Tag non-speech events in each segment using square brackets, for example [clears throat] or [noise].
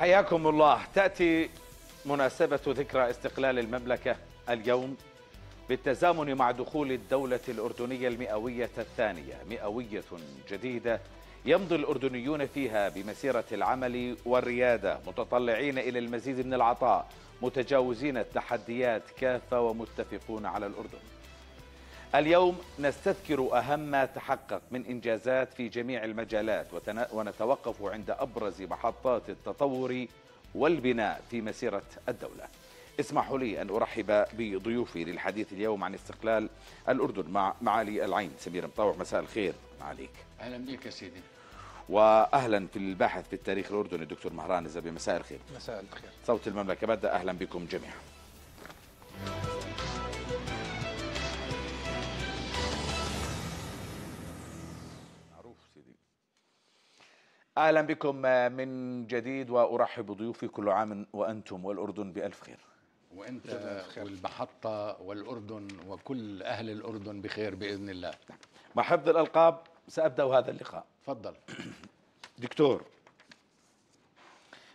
حياكم الله تأتي مناسبة ذكرى استقلال المملكة اليوم بالتزامن مع دخول الدولة الأردنية المئوية الثانية مئوية جديدة يمضي الأردنيون فيها بمسيرة العمل والريادة متطلعين إلى المزيد من العطاء متجاوزين التحديات كافة ومتفقون على الأردن اليوم نستذكر أهم ما تحقق من إنجازات في جميع المجالات ونتوقف عند أبرز محطات التطور والبناء في مسيرة الدولة اسمحوا لي أن أرحب بضيوفي للحديث اليوم عن استقلال الأردن مع معالي العين سمير مطوع مساء الخير معاليك أهلا بك يا سيدي واهلا في الباحث في التاريخ الاردني الدكتور مهران الزبي مساء الخير مساء الخير صوت المملكه بدا اهلا بكم جميعا اهلا بكم آه، من جديد وارحب بضيوفي كل عام وانتم والاردن بالف خير وانت والمحطه والاردن وكل اهل الاردن بخير باذن الله مع حفظ الالقاب سابدا هذا اللقاء تفضل [clears throat] دكتور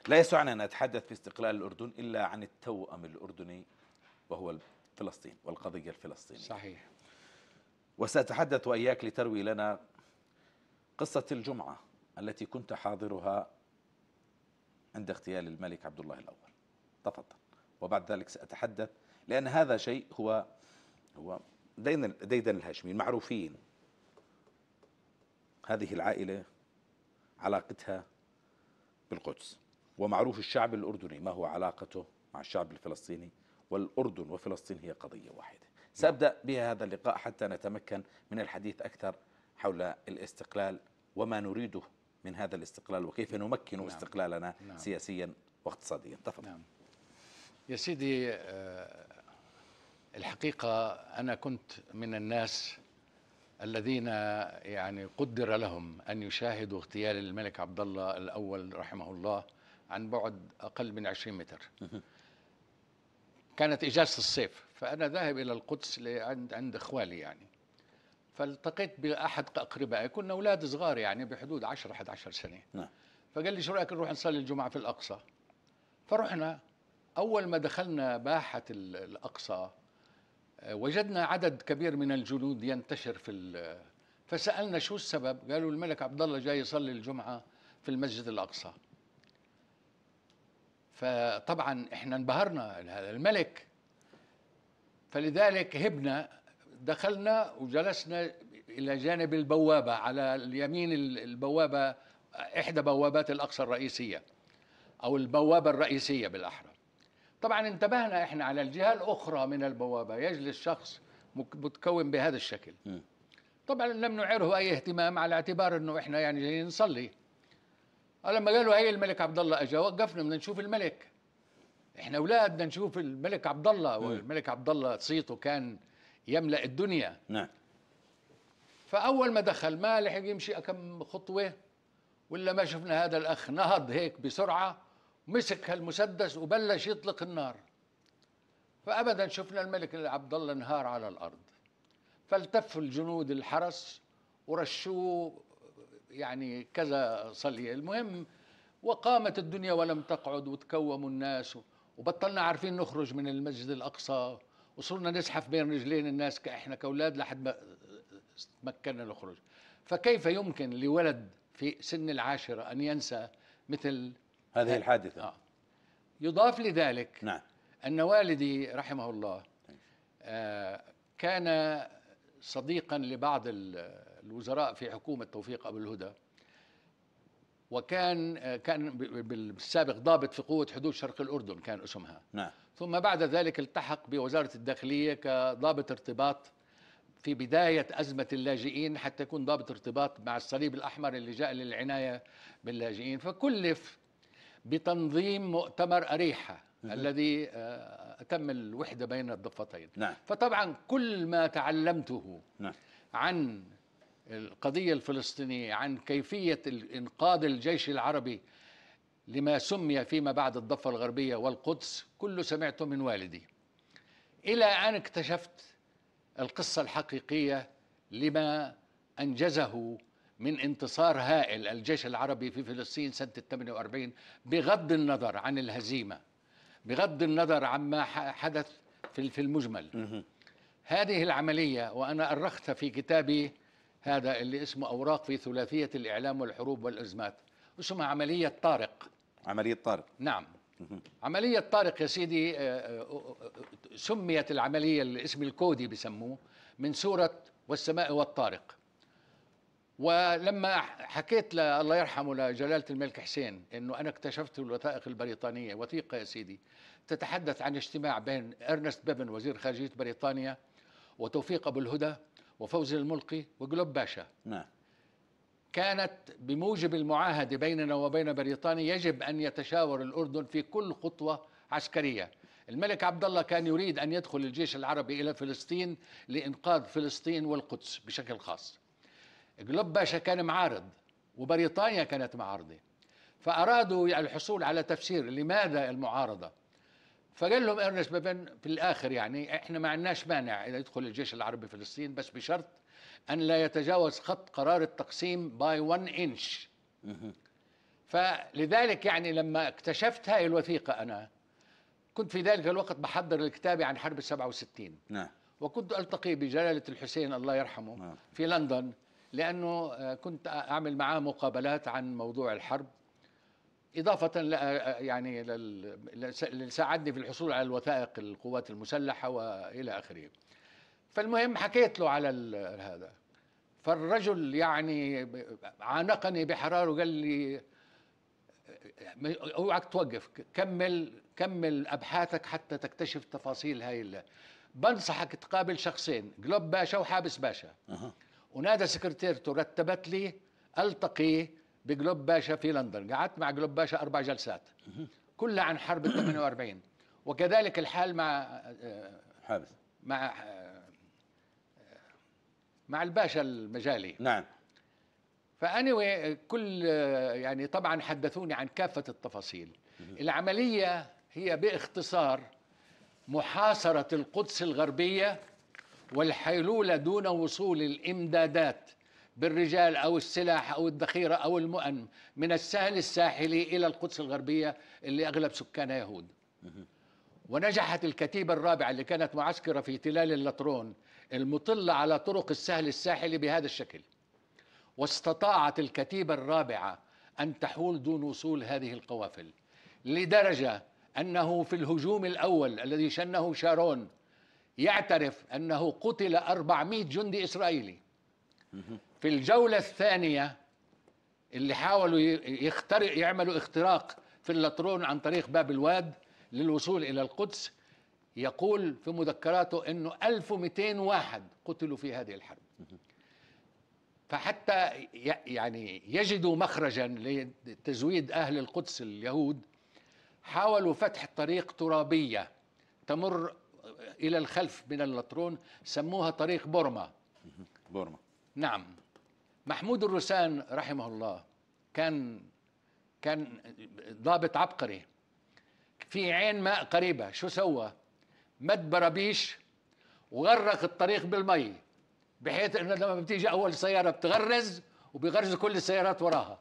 لا يسعنا ان نتحدث في استقلال الاردن الا عن التوأم الاردني وهو فلسطين والقضيه الفلسطينيه صحيح وساتحدث واياك لتروي لنا قصه الجمعه التي كنت حاضرها عند اغتيال الملك عبد الله الأول تفضل وبعد ذلك سأتحدث لأن هذا شيء هو هو ديدن ديدن الهاشميين معروفين هذه العائلة علاقتها بالقدس ومعروف الشعب الأردني ما هو علاقته مع الشعب الفلسطيني والأردن وفلسطين هي قضية واحدة سأبدأ بها هذا اللقاء حتى نتمكن من الحديث أكثر حول الاستقلال وما نريده من هذا الاستقلال وكيف نمكن نعم. استقلالنا نعم. سياسيا واقتصاديا تفضل نعم. يا سيدي آه، الحقيقة أنا كنت من الناس الذين يعني قدر لهم أن يشاهدوا اغتيال الملك عبد الله الأول رحمه الله عن بعد أقل من 20 متر كانت إجازة الصيف فأنا ذاهب إلى القدس عند عند إخوالي يعني فالتقيت باحد اقربائي كنا اولاد صغار يعني بحدود 10 11 سنه نعم فقال لي شو رايك نروح نصلي الجمعه في الاقصى فرحنا اول ما دخلنا باحه الاقصى آه، وجدنا عدد كبير من الجنود ينتشر في فسالنا شو السبب قالوا الملك عبد الله جاي يصلي الجمعه في المسجد الاقصى فطبعا احنا انبهرنا الملك فلذلك هبنا دخلنا وجلسنا إلى جانب البوابة على اليمين البوابة إحدى بوابات الأقصى الرئيسية أو البوابة الرئيسية بالأحرى طبعا انتبهنا إحنا على الجهة الأخرى من البوابة يجلس شخص متكون بهذا الشكل طبعا لم نعره أي اهتمام على اعتبار أنه إحنا يعني جايين نصلي لما قالوا هي الملك عبد الله اجى وقفنا بدنا نشوف الملك احنا اولاد بدنا نشوف الملك عبد الله والملك عبد الله صيته كان يملأ الدنيا نعم فأول ما دخل ما لحق يمشي كم خطوة ولا ما شفنا هذا الأخ نهض هيك بسرعة مسك هالمسدس وبلش يطلق النار فأبدا شفنا الملك عبد الله انهار على الأرض فالتفوا الجنود الحرس ورشوه يعني كذا صلية المهم وقامت الدنيا ولم تقعد وتكوموا الناس وبطلنا عارفين نخرج من المسجد الأقصى وصرنا نزحف بين رجلين الناس احنا كاولاد لحد ما تمكنا نخرج فكيف يمكن لولد في سن العاشره ان ينسى مثل هذه الحادثه آه. يضاف لذلك نعم. ان والدي رحمه الله آه كان صديقا لبعض الوزراء في حكومه توفيق ابو الهدى وكان آه، كان بالسابق ضابط في قوه حدود شرق الاردن كان اسمها نعم. ثم بعد ذلك التحق بوزاره الداخليه كضابط ارتباط في بدايه ازمه اللاجئين حتى يكون ضابط ارتباط مع الصليب الاحمر اللي جاء للعنايه باللاجئين فكلف بتنظيم مؤتمر اريحه الذي آه، تم الوحده بين الضفتين نعم. فطبعا كل ما تعلمته نعم. عن القضية الفلسطينية عن كيفية إنقاذ الجيش العربي لما سمي فيما بعد الضفة الغربية والقدس كله سمعته من والدي إلى أن اكتشفت القصة الحقيقية لما أنجزه من انتصار هائل الجيش العربي في فلسطين سنة 48 بغض النظر عن الهزيمة بغض النظر عما حدث في المجمل هذه العملية وأنا أرخت في كتابي هذا اللي اسمه أوراق في ثلاثية الإعلام والحروب والأزمات اسمها عملية طارق عملية طارق نعم عملية طارق يا سيدي آه، آه، آه، سميت العملية الاسم الكودي بسموه من سورة والسماء والطارق ولما حكيت الله يرحمه لجلالة الملك حسين أنه أنا اكتشفت الوثائق البريطانية وثيقة يا سيدي تتحدث عن اجتماع بين أرنست بيبن وزير خارجية بريطانيا وتوفيق أبو الهدى وفوز الملقي وجلوب باشا نعم كانت بموجب المعاهدة بيننا وبين بريطانيا يجب أن يتشاور الأردن في كل خطوة عسكرية الملك عبد الله كان يريد أن يدخل الجيش العربي إلى فلسطين لإنقاذ فلسطين والقدس بشكل خاص جلوب باشا كان معارض وبريطانيا كانت معارضة فأرادوا الحصول على تفسير لماذا المعارضة فقال لهم ارنست بابين في الاخر يعني احنا ما عندناش مانع اذا يدخل الجيش العربي فلسطين بس بشرط ان لا يتجاوز خط قرار التقسيم باي 1 انش فلذلك يعني لما اكتشفت هاي الوثيقه انا كنت في ذلك الوقت بحضر لكتابي عن حرب 67 نعم وكنت التقي بجلاله الحسين الله يرحمه نعم. في لندن لانه كنت اعمل معاه مقابلات عن موضوع الحرب إضافة آه، آه، يعني لساعدني في الحصول على الوثائق القوات المسلحة وإلى آخره فالمهم حكيت له على هذا فالرجل يعني عانقني بحراره وقال لي اوعك آه، توقف كمل كمل ابحاثك حتى تكتشف تفاصيل هاي بنصحك تقابل شخصين جلوب باشا وحابس باشا أه. ونادى سكرتيرته رتبت لي التقي بجلوب باشا في لندن قعدت مع جلوب باشا أربع جلسات كلها عن حرب 48 وكذلك الحال مع آه، حابس مع آه، مع الباشا المجالي نعم فأني كل آه، يعني طبعا حدثوني عن كافة التفاصيل العملية هي باختصار محاصرة القدس الغربية والحيلولة دون وصول الإمدادات بالرجال أو السلاح أو الذخيرة أو المؤن من السهل الساحلي إلى القدس الغربية اللي أغلب سكانها يهود ونجحت الكتيبة الرابعة اللي كانت معسكرة في تلال اللطرون المطلة على طرق السهل الساحلي بهذا الشكل واستطاعت الكتيبة الرابعة أن تحول دون وصول هذه القوافل لدرجة أنه في الهجوم الأول الذي شنه شارون يعترف أنه قتل 400 جندي إسرائيلي في الجولة الثانية اللي حاولوا يخترق يعملوا اختراق في اللاترون عن طريق باب الواد للوصول إلى القدس يقول في مذكراته أنه 1200 واحد قتلوا في هذه الحرب فحتى يعني يجدوا مخرجا لتزويد أهل القدس اليهود حاولوا فتح طريق ترابية تمر إلى الخلف من اللاترون سموها طريق بورما بورما نعم محمود الرسان رحمه الله كان كان ضابط عبقري في عين ماء قريبة شو سوى مد برابيش وغرق الطريق بالمي بحيث انه لما بتيجي اول سيارة بتغرز وبيغرز كل السيارات وراها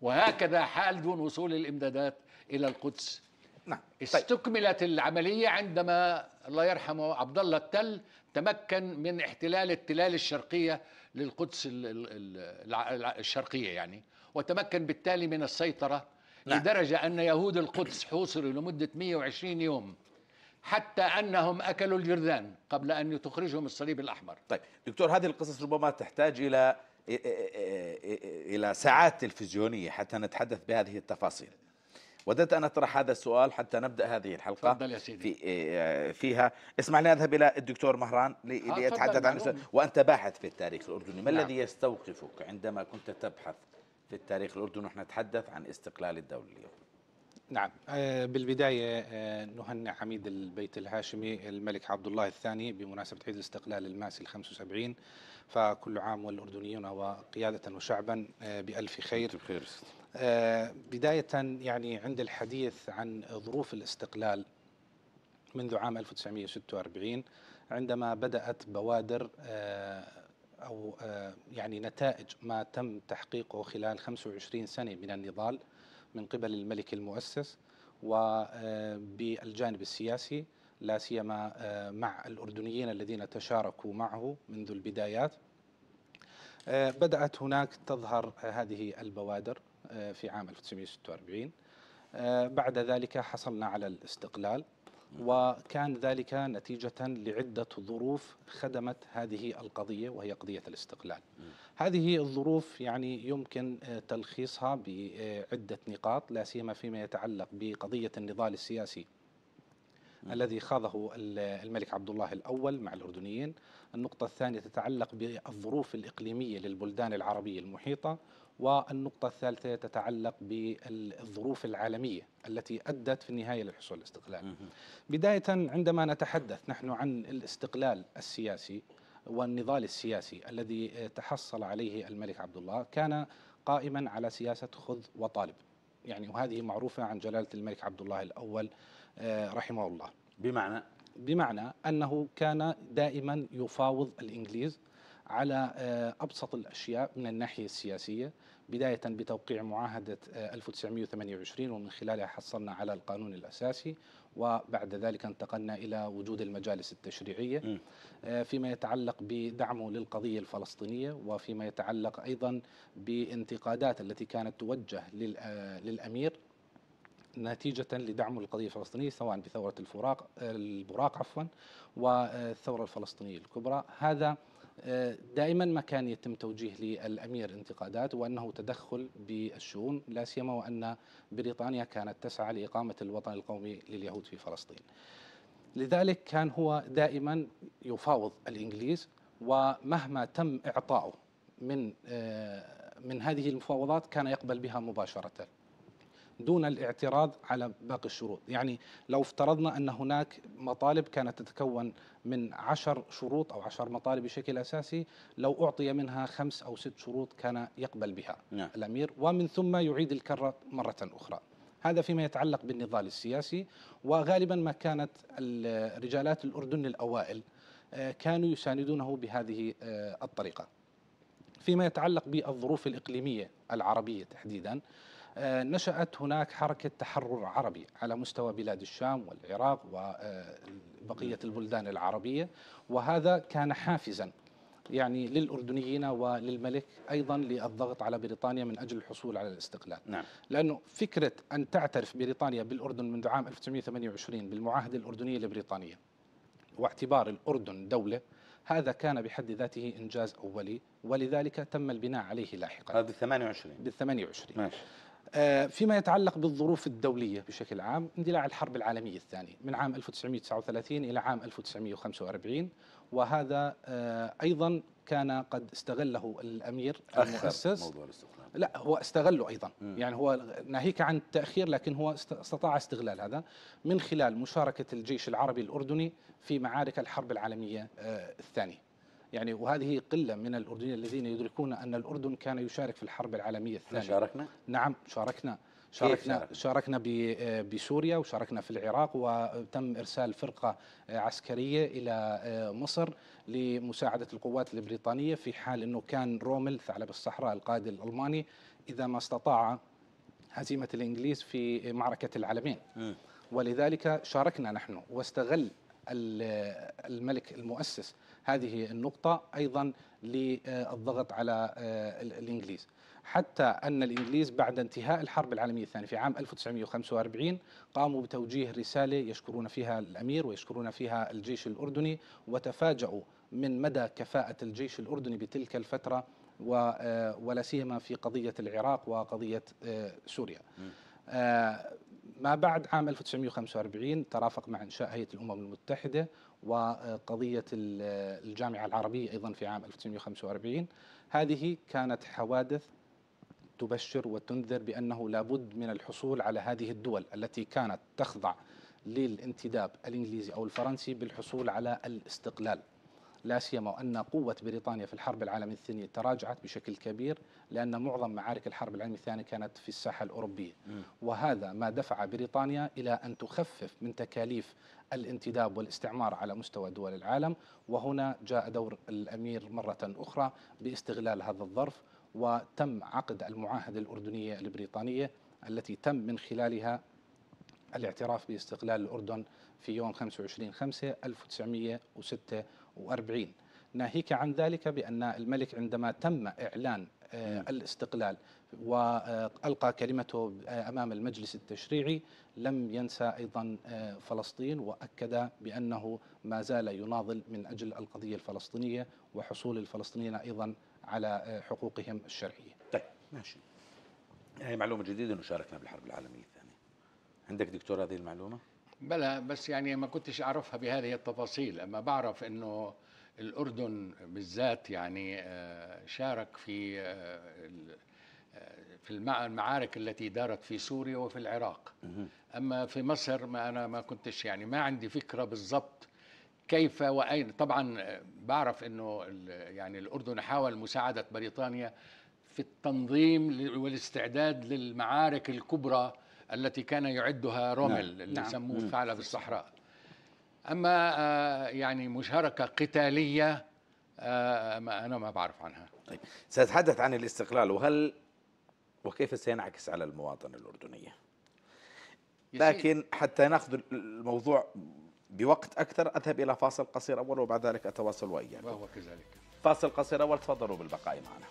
وهكذا حال دون وصول الامدادات الى القدس نعم طيب. استكملت العملية عندما الله يرحمه عبد الله التل تمكن من احتلال التلال الشرقية للقدس الشرقية يعني وتمكن بالتالي من السيطرة نعم. لدرجة أن يهود القدس حوصروا لمدة 120 يوم حتى أنهم أكلوا الجرذان قبل أن تخرجهم الصليب الأحمر طيب دكتور هذه القصص ربما تحتاج إلى إلى ساعات تلفزيونية حتى نتحدث بهذه التفاصيل وددت أن أطرح هذا السؤال حتى نبدأ هذه الحلقة تفضل يا سيدي في آه، فيها اسمع اذهب إلى الدكتور مهران آه، ليتحدث عن وأنت باحث في التاريخ الأردني ما نعم. الذي يستوقفك عندما كنت تبحث في التاريخ الأردني ونحن نتحدث عن استقلال الدولة اليوم نعم آه، بالبداية آه، نهنئ عميد البيت الهاشمي الملك عبد الله الثاني بمناسبة عيد الاستقلال الماسي الخمس وسبعين فكل عام والأردنيون وقيادة وشعبا آه، بألف خير بخير بداية يعني عند الحديث عن ظروف الاستقلال منذ عام 1946 عندما بدأت بوادر أو يعني نتائج ما تم تحقيقه خلال 25 سنة من النضال من قبل الملك المؤسس وبالجانب آه، السياسي لا سيما آه، مع الأردنيين الذين تشاركوا معه منذ البدايات آه، بدأت هناك تظهر هذه البوادر في عام 1946 بعد ذلك حصلنا على الاستقلال وكان ذلك نتيجة لعدة ظروف خدمت هذه القضية وهي قضية الاستقلال هذه الظروف يعني يمكن تلخيصها بعدة نقاط لا سيما فيما يتعلق بقضية النضال السياسي الذي خاضه الملك عبد الله الأول مع الأردنيين النقطة الثانية تتعلق بالظروف الإقليمية للبلدان العربية المحيطة والنقطة الثالثة تتعلق بالظروف العالمية التي أدت في النهاية للحصول على الاستقلال بداية عندما نتحدث نحن عن الاستقلال السياسي والنضال السياسي الذي تحصل عليه الملك عبد الله كان قائما على سياسة خذ وطالب يعني وهذه معروفة عن جلالة الملك عبد الله الأول آه، رحمه الله بمعنى بمعنى أنه كان دائما يفاوض الإنجليز على آه، ابسط الاشياء من الناحيه السياسيه بدايه بتوقيع معاهده 1928 آه، ومن خلالها حصلنا على القانون الاساسي وبعد ذلك انتقلنا الى وجود المجالس التشريعيه آه، فيما يتعلق بدعمه للقضيه الفلسطينيه وفيما يتعلق ايضا بانتقادات التي كانت توجه للامير نتيجة لدعم القضية الفلسطينية سواء بثورة الفراق البراق عفوا والثورة الفلسطينية الكبرى هذا دائما ما كان يتم توجيه للامير انتقادات وانه تدخل بالشؤون لا سيما وان بريطانيا كانت تسعى لاقامه الوطن القومي لليهود في فلسطين. لذلك كان هو دائما يفاوض الانجليز ومهما تم اعطائه من آه، من هذه المفاوضات كان يقبل بها مباشره. دون الاعتراض على باقي الشروط يعني لو افترضنا أن هناك مطالب كانت تتكون من عشر شروط أو عشر مطالب بشكل أساسي لو أعطي منها خمس أو ست شروط كان يقبل بها نعم. الأمير ومن ثم يعيد الكرة مرة أخرى هذا فيما يتعلق بالنضال السياسي وغالبا ما كانت رجالات الأردن الأوائل آه، كانوا يساندونه بهذه آه، الطريقة فيما يتعلق بالظروف الإقليمية العربية تحديدا آه، نشأت هناك حركة تحرر عربي على مستوى بلاد الشام والعراق وبقية البلدان العربية وهذا كان حافزا يعني للأردنيين وللملك أيضا للضغط على بريطانيا من أجل الحصول على الاستقلال نعم. لأنه فكرة أن تعترف بريطانيا بالأردن منذ عام 1928 بالمعاهدة الأردنية البريطانية واعتبار الأردن دولة هذا كان بحد ذاته إنجاز أولي ولذلك تم البناء عليه لاحقا هذا بال 28 بال 28 ماشي آه، فيما يتعلق بالظروف الدولية بشكل عام اندلاع الحرب العالمية الثانية من عام 1939 إلى عام 1945 وهذا آه، أيضا كان قد استغله الأمير المؤسس لا هو استغله أيضا م. يعني هو ناهيك عن التأخير لكن هو استطاع استغلال هذا من خلال مشاركة الجيش العربي الأردني في معارك الحرب العالمية آه، الثانية يعني وهذه قلة من الأردنيين الذين يدركون أن الأردن كان يشارك في الحرب العالمية الثانية شاركنا؟ نعم شاركنا شاركنا شاركنا بسوريا وشاركنا في العراق وتم ارسال فرقه عسكريه الى آه، مصر لمساعده القوات البريطانيه في حال انه كان رومل ثعلب الصحراء القائد الالماني اذا ما استطاع هزيمه الانجليز في معركه العلمين ولذلك شاركنا نحن واستغل الملك المؤسس هذه النقطة أيضا للضغط على آه، الإنجليز حتى أن الإنجليز بعد انتهاء الحرب العالمية الثانية في عام 1945 قاموا بتوجيه رسالة يشكرون فيها الأمير ويشكرون فيها الجيش الأردني وتفاجأوا من مدى كفاءة الجيش الأردني بتلك الفترة آه، ولا سيما في قضية العراق وقضية آه، سوريا ما بعد عام 1945 ترافق مع انشاء هيئه الامم المتحده وقضيه الجامعه العربيه ايضا في عام 1945 هذه كانت حوادث تبشر وتنذر بانه لابد من الحصول على هذه الدول التي كانت تخضع للانتداب الانجليزي او الفرنسي بالحصول على الاستقلال لا سيما وان قوه بريطانيا في الحرب العالميه الثانيه تراجعت بشكل كبير لان معظم معارك الحرب العالميه الثانيه كانت في الساحه الاوروبيه وهذا ما دفع بريطانيا الى ان تخفف من تكاليف الانتداب والاستعمار على مستوى دول العالم وهنا جاء دور الامير مره اخرى باستغلال هذا الظرف وتم عقد المعاهده الاردنيه البريطانيه التي تم من خلالها الاعتراف باستقلال الأردن في يوم 25 5 1946 1947 ناهيك عن ذلك بأن الملك عندما تم إعلان آه، نعم. الاستقلال والقى كلمته امام المجلس التشريعي لم ينسى ايضا آه، فلسطين واكد بانه ما زال يناضل من اجل القضيه الفلسطينيه وحصول الفلسطينيين ايضا على آه، حقوقهم الشرعيه. طيب ماشي. هي معلومه جديده انه شاركنا بالحرب العالميه الثانيه. عندك دكتور هذه المعلومه؟ بلا بس يعني ما كنتش اعرفها بهذه التفاصيل اما بعرف انه الاردن بالذات يعني آه، شارك في آه، آه، في المعارك التي دارت في سوريا وفي العراق اما في مصر ما انا ما كنتش يعني ما عندي فكره بالضبط كيف واين طبعا بعرف انه يعني الاردن حاول مساعده بريطانيا في التنظيم والاستعداد للمعارك الكبرى التي كان يعدها رومل نعم. اللي نعم. يسموه نعم. ثعلب الصحراء اما آه، يعني مشاركه قتاليه آه، ما انا ما بعرف عنها طيب سأتحدث عن الاستقلال وهل وكيف سينعكس على المواطنة الأردنية لكن حتى نأخذ الموضوع بوقت أكثر أذهب إلى فاصل قصير أول وبعد ذلك أتواصل وإياك وهو كذلك فاصل قصير أول تفضلوا بالبقاء معنا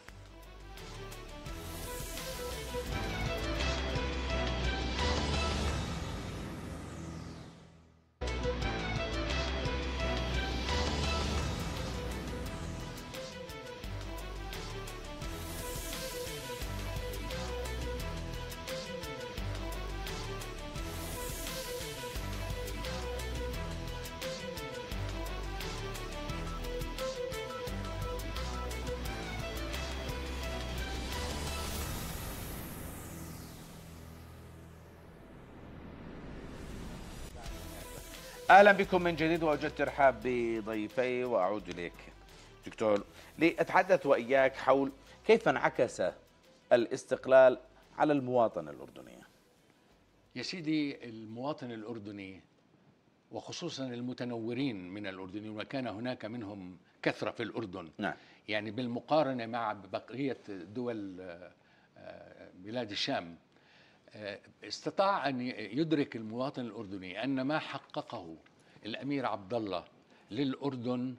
اهلا بكم من جديد واوجدت ترحاب بضيفي واعود اليك دكتور لاتحدث واياك حول كيف انعكس الاستقلال على المواطنه الاردنيه. يا سيدي المواطن الاردني وخصوصا المتنورين من الاردنيين وكان هناك منهم كثره في الاردن. نعم. يعني بالمقارنه مع بقيه دول آه، بلاد الشام استطاع ان يدرك المواطن الاردني ان ما حققه الامير عبد الله للاردن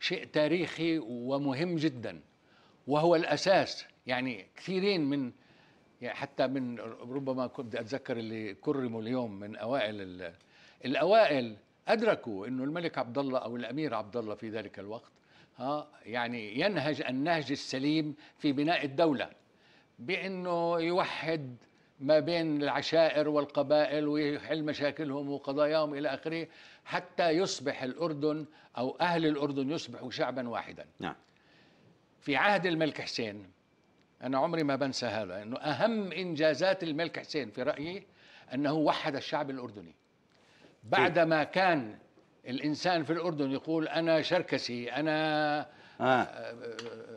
شيء تاريخي ومهم جدا وهو الاساس يعني كثيرين من يعني حتى من ربما كنت اتذكر اللي كرموا اليوم من اوائل الاوائل ادركوا انه الملك عبد الله او الامير عبد الله في ذلك الوقت ها يعني ينهج النهج السليم في بناء الدوله بانه يوحد ما بين العشائر والقبائل ويحل مشاكلهم وقضاياهم الى اخره حتى يصبح الاردن او اهل الاردن يصبحوا شعبا واحدا. نعم. في عهد الملك حسين انا عمري ما بنسى هذا انه اهم انجازات الملك حسين في رايي انه وحد الشعب الاردني. بعدما كان الانسان في الاردن يقول انا شركسي انا آه. آه،, آه،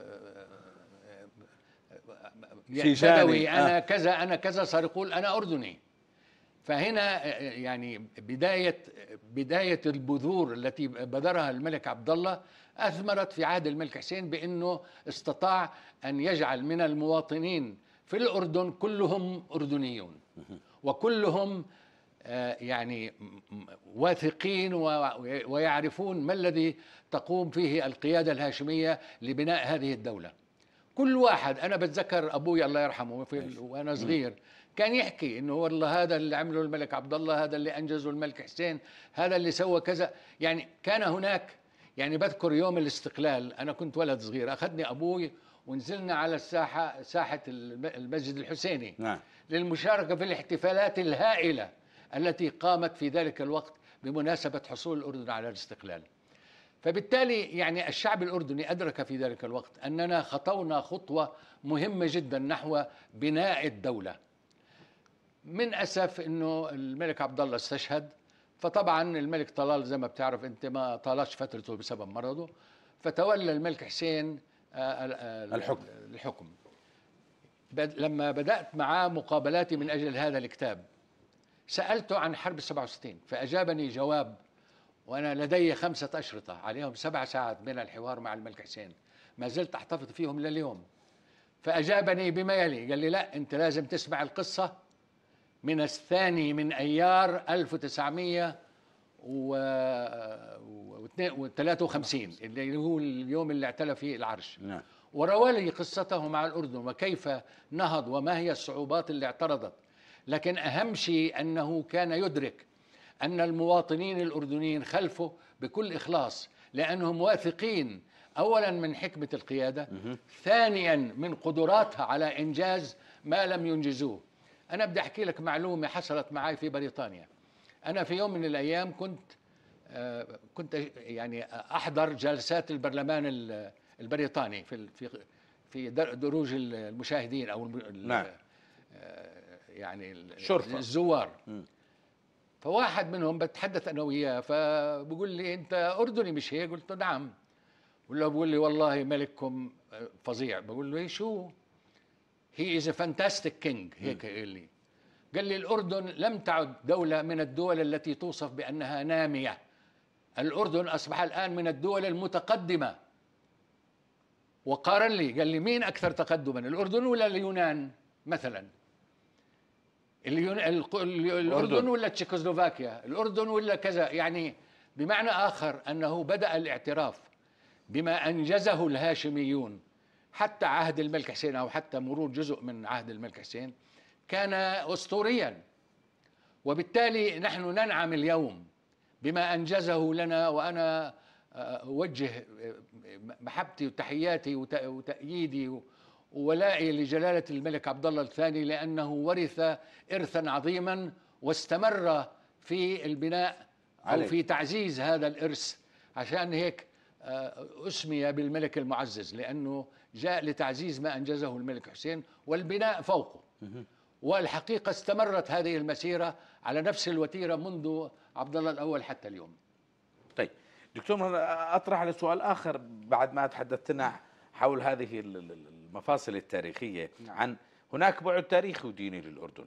يعني بدوي انا آه. كذا انا كذا صار يقول انا اردني فهنا آه، آه، يعني بدايه بدايه البذور التي بذرها الملك عبد الله اثمرت في عهد الملك حسين بانه استطاع ان يجعل من المواطنين في الاردن كلهم اردنيون وكلهم آه، يعني واثقين ويعرفون ما الذي تقوم فيه القياده الهاشميه لبناء هذه الدوله كل واحد انا بتذكر ابوي الله يرحمه في نعم. وانا صغير كان يحكي انه والله هذا اللي عمله الملك عبد الله هذا اللي انجزه الملك حسين هذا اللي سوى كذا يعني كان هناك يعني بذكر يوم الاستقلال انا كنت ولد صغير اخذني ابوي ونزلنا على الساحه ساحه المسجد الحسيني نعم. للمشاركه في الاحتفالات الهائله التي قامت في ذلك الوقت بمناسبه حصول الاردن على الاستقلال فبالتالي يعني الشعب الأردني أدرك في ذلك الوقت أننا خطونا خطوة مهمة جدا نحو بناء الدولة من أسف أنه الملك عبد الله استشهد فطبعا الملك طلال زي ما بتعرف أنت ما طالش فترته بسبب مرضه فتولى الملك حسين آه، آه، الحكم الحكم لما بدأت معاه مقابلاتي من أجل هذا الكتاب سألته عن حرب 67 فأجابني جواب وأنا لدي خمسة أشرطة عليهم سبع ساعات من الحوار مع الملك حسين ما زلت أحتفظ فيهم لليوم فأجابني بما يلي قال لي لا أنت لازم تسمع القصة من الثاني من أيار 1953 اللي هو اليوم اللي اعتلى فيه العرش نعم. وروى لي قصته مع الأردن وكيف نهض وما هي الصعوبات اللي اعترضت لكن أهم شيء أنه كان يدرك أن المواطنين الأردنيين خلفه بكل إخلاص لأنهم واثقين أولا من حكمة القيادة ثانيا من قدراتها على إنجاز ما لم ينجزوه أنا بدي أحكي لك معلومة حصلت معي في بريطانيا أنا في يوم من الأيام كنت آه، كنت يعني أحضر جلسات البرلمان البريطاني في في دروج المشاهدين أو نعم. آه، يعني الشرفة. الزوار م. فواحد منهم بتحدث انا وياه فبقول لي انت اردني مش هيك قلت له نعم ولا بقول لي والله ملككم فظيع بقول له إيه شو هي از فانتاستيك كينج هيك قال لي قال لي الاردن لم تعد دوله من الدول التي توصف بانها ناميه الاردن اصبح الان من الدول المتقدمه وقارن لي قال لي مين اكثر تقدما الاردن ولا اليونان مثلا اليون... الاردن ولا تشيكوسلوفاكيا الاردن ولا كذا يعني بمعنى اخر انه بدا الاعتراف بما انجزه الهاشميون حتى عهد الملك حسين او حتى مرور جزء من عهد الملك حسين كان اسطوريا وبالتالي نحن ننعم اليوم بما انجزه لنا وانا آه، اوجه آه، محبتي وتحياتي وتأييدي ولائي لجلالة الملك عبد الله الثاني لأنه ورث إرثا عظيما واستمر في البناء علي. أو في تعزيز هذا الإرث عشان هيك آه، أسمي بالملك المعزز لأنه جاء لتعزيز ما أنجزه الملك حسين والبناء فوقه والحقيقة استمرت هذه المسيرة على نفس الوتيرة منذ عبد الله الأول حتى اليوم طيب دكتور أطرح على سؤال آخر بعد ما تحدثتنا حول هذه المفاصل التاريخية نعم. عن هناك بعد تاريخي وديني للأردن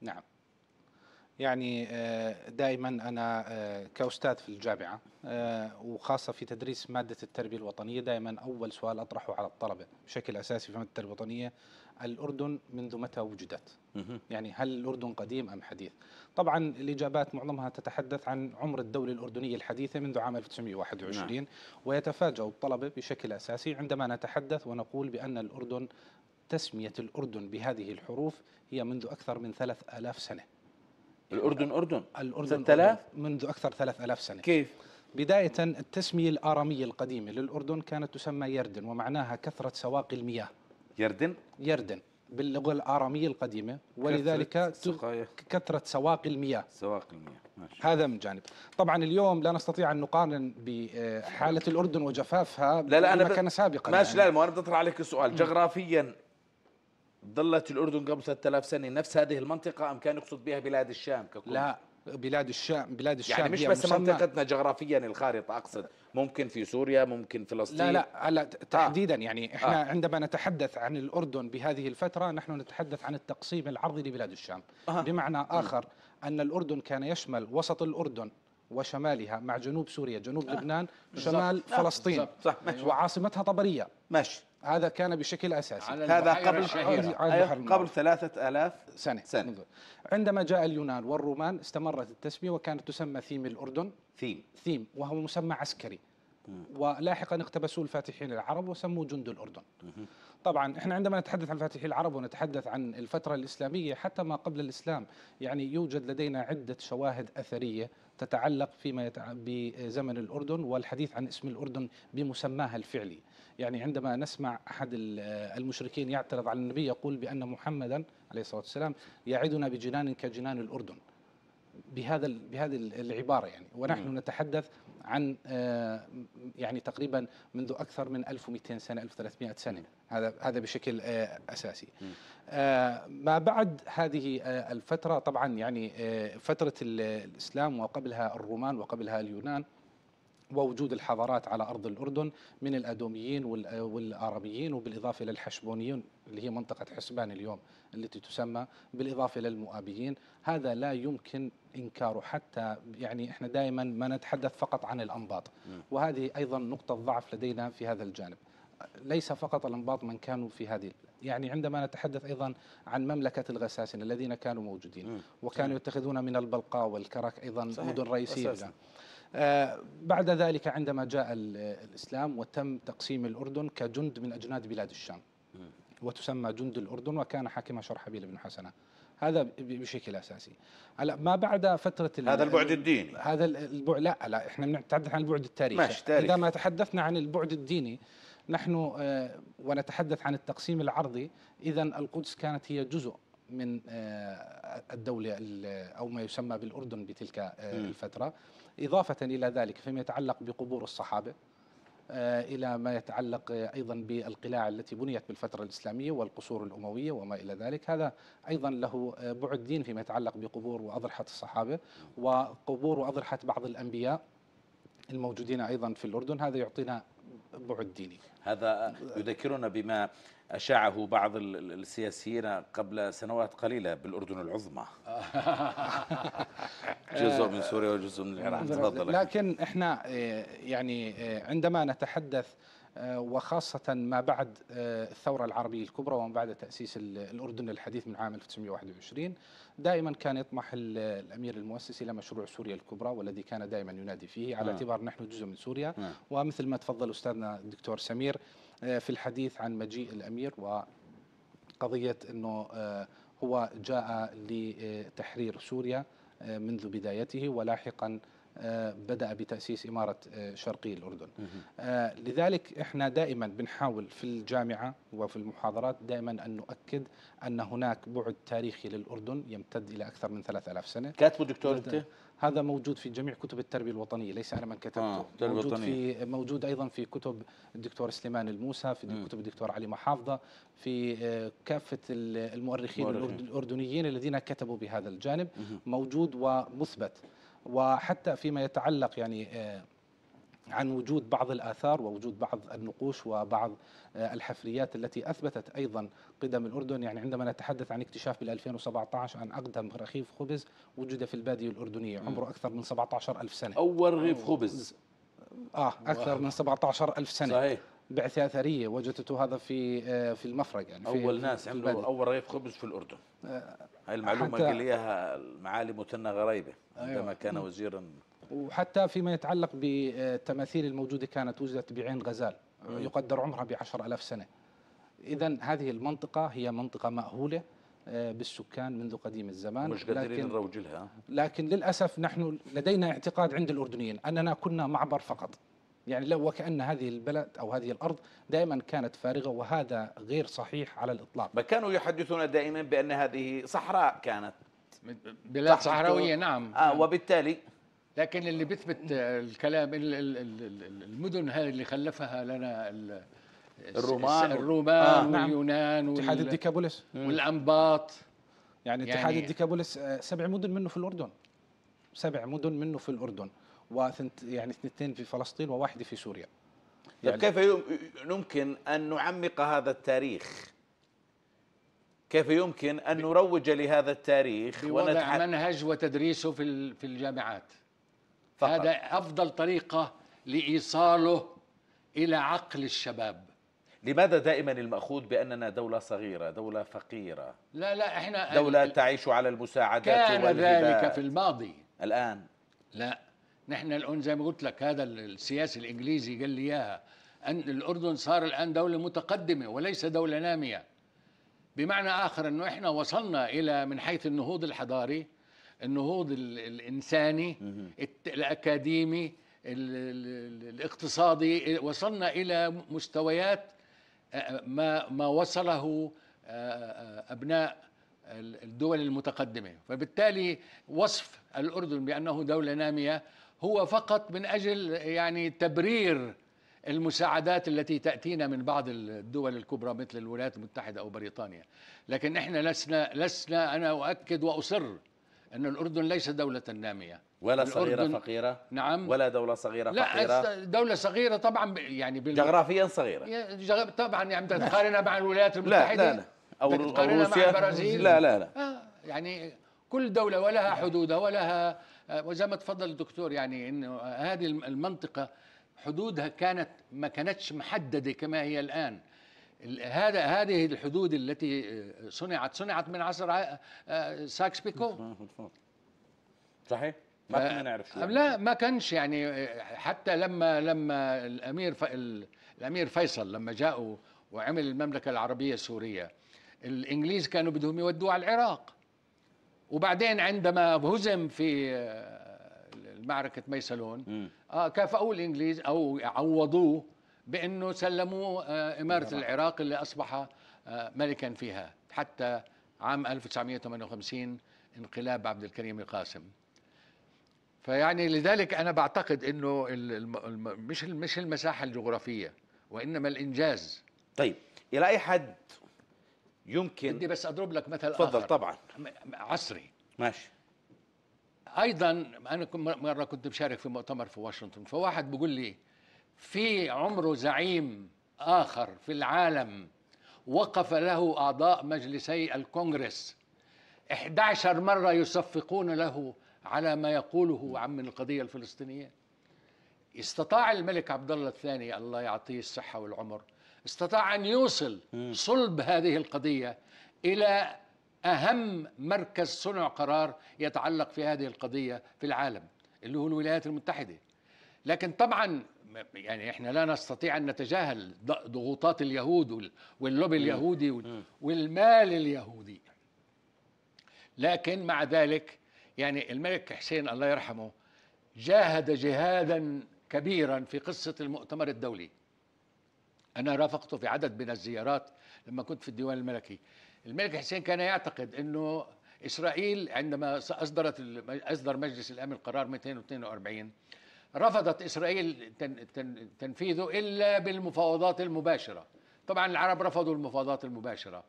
نعم يعني آه، دائما أنا آه، كأستاذ في الجامعة آه، وخاصة في تدريس مادة التربية الوطنية دائما أول سؤال أطرحه على الطلبة بشكل أساسي في مادة التربية الوطنية الأردن منذ متى وجدت يعني هل الأردن قديم أم حديث طبعا الإجابات معظمها تتحدث عن عمر الدولة الأردنية الحديثة منذ عام 1921 نعم. ويتفاجأ الطلبة بشكل أساسي عندما نتحدث ونقول بأن الأردن تسمية الأردن بهذه الحروف هي منذ أكثر من 3000 سنة الأردن أردن الأردن 3000 منذ أكثر 3000 سنة كيف؟ بداية التسمية الآرامية القديمة للأردن كانت تسمى يردن ومعناها كثرة سواقي المياه يردن يردن باللغه الاراميه القديمه ولذلك كثره سواقي المياه سواقي المياه ماشي. هذا من جانب طبعا اليوم لا نستطيع ان نقارن بحاله الاردن وجفافها لا لا انا كان سابقا ماشي يعني. لا ما انا بدي اطرح عليك السؤال جغرافيا ظلت الاردن قبل 3000 سنه نفس هذه المنطقه ام كان يقصد بها بلاد الشام ككل؟ لا بلاد الشام بلاد الشام يعني مش بس منطقتنا جغرافيا الخارطه اقصد ممكن في سوريا ممكن فلسطين لا لا هلا آه. تحديدا يعني آه. يعني احنا آه. عندما نتحدث عن الاردن بهذه الفتره نحن نتحدث عن التقسيم العرضي لبلاد الشام آه. بمعنى اخر ان الاردن كان يشمل وسط الاردن وشمالها مع جنوب سوريا جنوب آه. لبنان شمال آه. فلسطين صح. صح. ماشي. وعاصمتها طبريه ماشي هذا كان بشكل اساسي على هذا قبل قبل 3000 سنه سنه عندما جاء اليونان والرومان استمرت التسميه وكانت تسمى ثيم الاردن ثيم ثيم وهو مسمى عسكري ولاحقا اقتبسوه الفاتحين العرب وسموه جند الاردن طبعا احنا عندما نتحدث عن الفاتحين العرب ونتحدث عن الفتره الاسلاميه حتى ما قبل الاسلام يعني يوجد لدينا عده شواهد اثريه تتعلق فيما يتعلق بزمن الاردن والحديث عن اسم الاردن بمسماها الفعلي يعني عندما نسمع أحد المشركين يعترض على النبي يقول بأن محمدا عليه الصلاة والسلام يعدنا بجنان كجنان الأردن بهذا بهذه العباره يعني ونحن م. نعم. نتحدث عن آه، يعني تقريبا منذ اكثر من 1200 سنه 1300 سنه نعم. هذا هذا بشكل آه، اساسي نعم. آه، ما بعد هذه الفتره طبعا يعني فتره الاسلام وقبلها الرومان وقبلها اليونان ووجود الحضارات على ارض الاردن من الادوميين والاراميين وبالاضافه الى الحشبونيين اللي هي منطقه حسبان اليوم التي تسمى بالاضافه الى المؤابيين، هذا لا يمكن انكاره حتى يعني احنا دائما ما نتحدث فقط عن الانباط نعم. وهذه ايضا نقطه ضعف لدينا في هذا الجانب. ليس فقط الانباط من كانوا في هذه يعني عندما نتحدث ايضا عن مملكه الغساسنه الذين كانوا موجودين نعم. وكانوا يتخذون من البلقاء والكرك ايضا مدن رئيسيه آه، بعد ذلك عندما جاء الإسلام وتم تقسيم الأردن كجند من أجناد بلاد الشام وتسمى جند الأردن وكان حاكمها شرحبيل بن حسنة هذا بشكل اساسي هلا ما بعد فتره هذا البعد الديني هذا البعد لا لا احنا بنتحدث عن البعد التاريخي ماشي تاريخ. اذا ما تحدثنا عن البعد الديني نحن آه، ونتحدث عن التقسيم العرضي اذا القدس كانت هي جزء من آه، الدوله او ما يسمى بالاردن بتلك الفتره إضافة إلى ذلك فيما يتعلق بقبور الصحابة آه، إلى ما يتعلق أيضا بالقلاع التي بنيت بالفترة الإسلامية والقصور الأموية وما إلى ذلك هذا أيضا له آه، بعد دين فيما يتعلق بقبور وأضرحة الصحابة وقبور وأضرحة بعض الأنبياء الموجودين أيضا في الأردن هذا يعطينا بعد ديني هذا يذكرنا بما أشاعه بعض السياسيين قبل سنوات قليلة بالأردن العظمى [laughs] جزء من سوريا وجزء من العراق تفضل لكن احنا آه، يعني آه، عندما نتحدث آه، وخاصة ما بعد الثورة العربية الكبرى وما بعد تأسيس الأردن الحديث من عام 1921 دائما كان يطمح الامير المؤسسي لمشروع سوريا الكبرى والذي كان دائما ينادي فيه على نعم. اعتبار نحن جزء من سوريا نعم. ومثل ما تفضل استاذنا الدكتور سمير آه، في الحديث عن مجيء الامير وقضيه انه آه، هو جاء لتحرير سوريا آه، منذ بدايته ولاحقا آه، بدأ بتأسيس إمارة آه، شرقي الأردن آه، لذلك إحنا دائما بنحاول في الجامعة وفي المحاضرات دائما أن نؤكد أن هناك بعد تاريخي للأردن يمتد إلى أكثر من 3000 سنة كاتبه دكتور أنت؟ هذا موجود في جميع كتب التربية الوطنية ليس أنا من كتبته آه، موجود الوطنية. في موجود أيضا في كتب الدكتور سليمان الموسى في كتب الدكتور علي محافظة في كافة المؤرخين مؤرخين. الأردنيين الذين كتبوا بهذا الجانب م. موجود ومثبت وحتى فيما يتعلق يعني آه، عن وجود بعض الآثار ووجود بعض النقوش وبعض آه، الحفريات التي أثبتت أيضا قدم الأردن يعني عندما نتحدث عن اكتشاف بال 2017 عن أقدم رغيف خبز وجد في البادية الأردنية عمره أكثر من 17 ألف سنة أول رغيف خبز آه أكثر من 17 ألف سنة صحيح بعثه اثريه وجدته هذا في آه، في المفرق يعني في اول ناس عملوا اول رغيف خبز في الاردن آه، هاي المعلومه قال لي اياها المعالي متنا غريبه عندما أيوة. كان وزيرا وحتى فيما يتعلق بالتماثيل الموجوده كانت وجدت بعين غزال يقدر عمرها ب 10000 سنه اذا هذه المنطقه هي منطقه ماهوله آه، بالسكان منذ قديم الزمان مش قادرين نروج لها لكن للاسف نحن لدينا اعتقاد عند الاردنيين اننا كنا معبر فقط يعني لو وكأن هذه البلد أو هذه الأرض دائما كانت فارغة وهذا غير صحيح على الإطلاق بل كانوا يحدثون دائما بأن هذه صحراء كانت بلاد صحراوية نعم آه نعم. وبالتالي لكن اللي بيثبت الكلام المدن هذه اللي خلفها لنا الرومان الرومان آه نعم. واليونان اتحاد الديكابوليس والانباط يعني اتحاد يعني الديكابوليس آه، سبع مدن منه في الاردن سبع مدن منه في الاردن وثنت يعني اثنتين في فلسطين وواحده في سوريا طيب يعني كيف يمكن ان نعمق هذا التاريخ؟ كيف يمكن ان نروج لهذا التاريخ بوضع منهج وتدريسه في في الجامعات فقط. هذا افضل طريقه لايصاله الى عقل الشباب لماذا دائما المأخوذ بأننا دولة صغيرة دولة فقيرة لا لا احنا دولة تعيش على المساعدات كان والهبات. ذلك في الماضي الآن لا نحن الان زي ما قلت لك هذا السياسي الانجليزي قال لي اياها ان الاردن صار الان دوله متقدمه وليس دوله ناميه بمعنى اخر انه احنا وصلنا الى من حيث النهوض الحضاري النهوض الانساني الاكاديمي الاقتصادي وصلنا الى مستويات آه، ما ما وصله آه، آه، ابناء الدول المتقدمه فبالتالي وصف الاردن بانه دوله ناميه هو فقط من أجل يعني تبرير المساعدات التي تأتينا من بعض الدول الكبرى مثل الولايات المتحدة أو بريطانيا لكن إحنا لسنا, لسنا أنا أؤكد وأصر أن الأردن ليس دولة نامية ولا صغيرة فقيرة نعم ولا دولة صغيرة لا فقيرة دولة صغيرة طبعا يعني بال... جغرافيا صغيرة جغ... طبعا يعني تقارنها مع الولايات المتحدة لا لا, لا. أو, روسيا مع البرازيل لا لا لا آه يعني كل دولة ولها حدودها ولها آه، وزي ما تفضل الدكتور يعني انه هذه المنطقه حدودها كانت ما كانتش محدده كما هي الان هذا هذه الحدود التي آه، صنعت صنعت من عصر آه، ساكس بيكو صحيح ما كنا نعرف شو لا ما كانش يعني حتى لما لما الامير الامير فيصل لما جاءوا وعمل المملكه العربيه السوريه الانجليز كانوا بدهم يودوه على العراق وبعدين عندما هزم في آه، معركة ميسلون آه كافأوا الإنجليز أو عوضوه بأنه سلموه آه إمارة نعم. العراق اللي أصبح آه ملكا فيها حتى عام 1958 انقلاب عبد الكريم القاسم فيعني لذلك أنا بعتقد أنه مش مش المساحة الجغرافية وإنما الإنجاز طيب إلى أي حد يمكن بدي بس اضرب لك مثل تفضل طبعا عصري ماشي ايضا انا مره كنت بشارك في مؤتمر في واشنطن فواحد بيقول لي في عمره زعيم اخر في العالم وقف له اعضاء مجلسي الكونغرس 11 مره يصفقون له على ما يقوله عن من القضيه الفلسطينيه استطاع الملك عبد الله الثاني الله يعطيه الصحه والعمر استطاع أن يوصل صلب هذه القضية إلى أهم مركز صنع قرار يتعلق في هذه القضية في العالم اللي هو الولايات المتحدة لكن طبعا يعني احنا لا نستطيع ان نتجاهل ضغوطات اليهود واللوبي اليهودي والمال اليهودي لكن مع ذلك يعني الملك حسين الله يرحمه جاهد جهادا كبيرا في قصه المؤتمر الدولي أنا رافقته في عدد من الزيارات لما كنت في الديوان الملكي الملك حسين كان يعتقد أنه إسرائيل عندما أصدرت أصدر مجلس الأمن قرار 242 رفضت إسرائيل تنفيذه إلا بالمفاوضات المباشرة طبعا العرب رفضوا المفاوضات المباشرة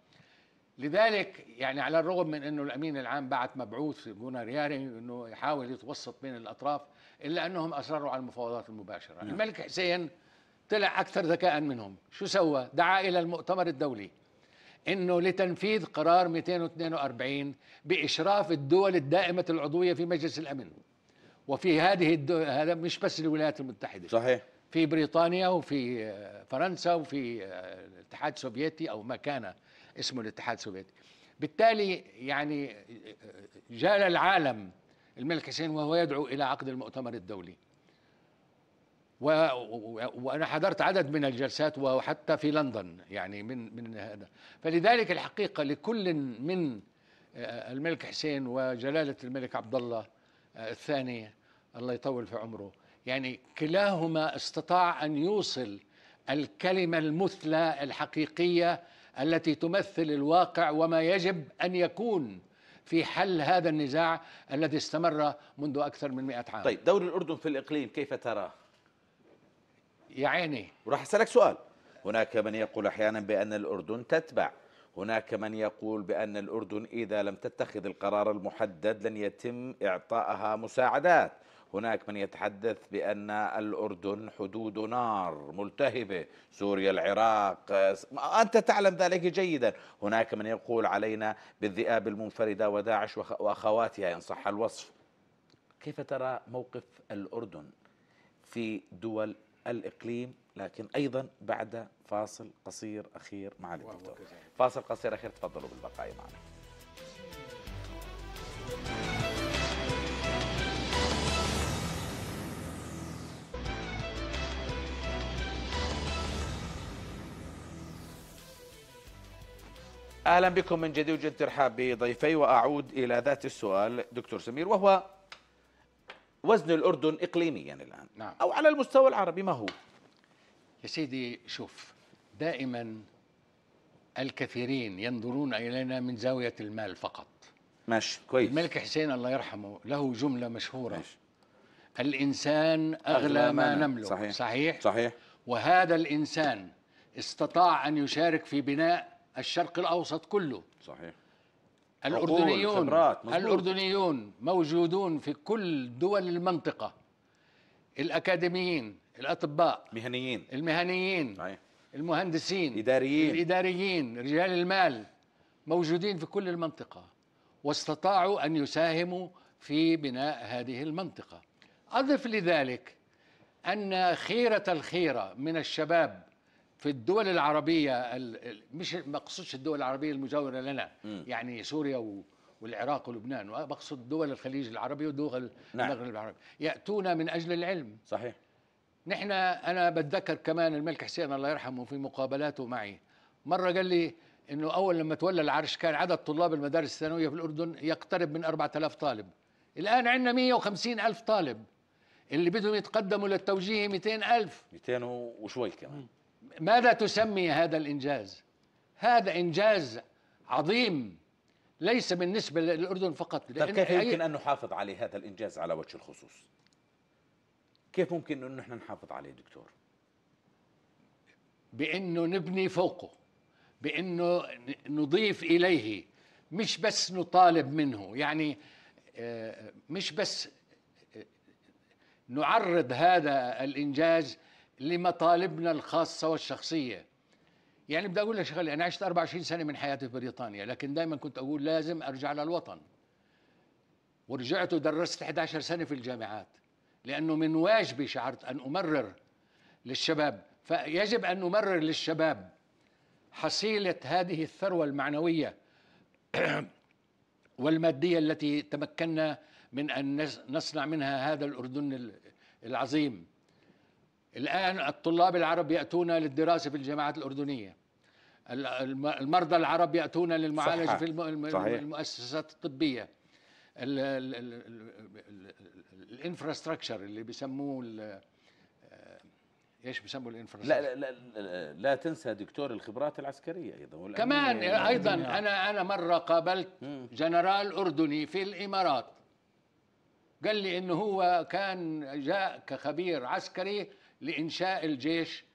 لذلك يعني على الرغم من انه الامين العام بعت مبعوث جونار ياري انه يحاول يتوسط بين الاطراف الا انهم اصروا على المفاوضات المباشره، نعم. الملك حسين طلع أكثر ذكاء منهم شو سوى دعا إلى المؤتمر الدولي انه لتنفيذ قرار 242 باشراف الدول الدائمه العضويه في مجلس الامن وفي هذه الدول هذا مش بس الولايات المتحده صحيح في بريطانيا وفي فرنسا وفي الاتحاد السوفيتي او ما كان اسمه الاتحاد السوفيتي بالتالي يعني جال العالم الملك حسين وهو يدعو الى عقد المؤتمر الدولي وانا حضرت عدد من الجلسات وحتى في لندن يعني من من هذا فلذلك الحقيقه لكل من آه، الملك حسين وجلاله الملك عبد الله آه، الثاني الله يطول في عمره يعني كلاهما استطاع ان يوصل الكلمه المثلى الحقيقيه التي تمثل الواقع وما يجب ان يكون في حل هذا النزاع الذي استمر منذ اكثر من 100 عام. طيب دور الاردن في الاقليم كيف تراه؟ يا عيني وراح أسألك سؤال هناك من يقول أحيانا بأن الأردن تتبع هناك من يقول بأن الأردن إذا لم تتخذ القرار المحدد لن يتم إعطائها مساعدات هناك من يتحدث بأن الأردن حدود نار ملتهبة سوريا العراق أنت تعلم ذلك جيدا هناك من يقول علينا بالذئاب المنفردة وداعش وأخواتها إن صح الوصف كيف ترى موقف الأردن في دول الإقليم لكن أيضا بعد فاصل قصير أخير مع الدكتور فاصل قصير أخير تفضلوا بالبقاء معنا اهلا بكم من جديد وجد ترحاب بضيفي واعود الى ذات السؤال دكتور سمير وهو وزن الأردن إقليميا الآن نعم. أو على المستوى العربي ما هو يا سيدي شوف دائما الكثيرين ينظرون إلينا من زاوية المال فقط ماشي كويس الملك حسين الله يرحمه له جملة مشهورة ماشي. الإنسان أغلى, أغلى ما نملك صحيح. صحيح صحيح وهذا الإنسان استطاع أن يشارك في بناء الشرق الأوسط كله صحيح الاردنيون الاردنيون موجودون في كل دول المنطقه الاكاديميين الاطباء مهنيين المهنيين صحيح. المهندسين اداريين الاداريين رجال المال موجودين في كل المنطقه واستطاعوا ان يساهموا في بناء هذه المنطقه اضف لذلك ان خيره الخيره من الشباب في الدول العربيه مش ما اقصدش الدول العربيه المجاوره لنا م. يعني سوريا والعراق ولبنان بقصد دول الخليج العربي ودول نعم. المغرب العربي ياتون من اجل العلم صحيح نحن انا بتذكر كمان الملك حسين الله يرحمه في مقابلاته معي مره قال لي انه اول لما تولى العرش كان عدد طلاب المدارس الثانويه في الاردن يقترب من 4000 طالب الان عندنا 150 الف طالب اللي بدهم يتقدموا للتوجيه 200 الف 200 وشوي كمان ماذا تسمي هذا الإنجاز؟ هذا إنجاز عظيم ليس بالنسبة للأردن فقط طيب كيف يمكن أن نحافظ على هذا الإنجاز على وجه الخصوص؟ كيف ممكن أن نحن نحافظ عليه دكتور؟ بأنه نبني فوقه بأنه نضيف إليه مش بس نطالب منه يعني آه، مش بس آه، نعرض هذا الإنجاز لمطالبنا الخاصة والشخصية يعني بدي أقول لك شغلة أنا عشت 24 سنة من حياتي في بريطانيا لكن دائما كنت أقول لازم أرجع للوطن ورجعت ودرست 11 سنة في الجامعات لأنه من واجبي شعرت أن أمرر للشباب فيجب أن نمرر للشباب حصيلة هذه الثروة المعنوية [clears throat] والمادية التي تمكنا من أن نصنع منها هذا الأردن العظيم الآن الطلاب العرب يأتون للدراسة في الجامعات الأردنية المرضى العرب يأتون للمعالجة في المؤسسات الطبية الانفراستراكشر اللي بيسموه آه، ايش بيسموا الانفراستراكشر لا, لا لا لا تنسى دكتور الخبرات العسكريه ايضا كمان ايضا انا انا مره قابلت جنرال اردني في الامارات قال لي انه هو كان جاء كخبير عسكري لانشاء الجيش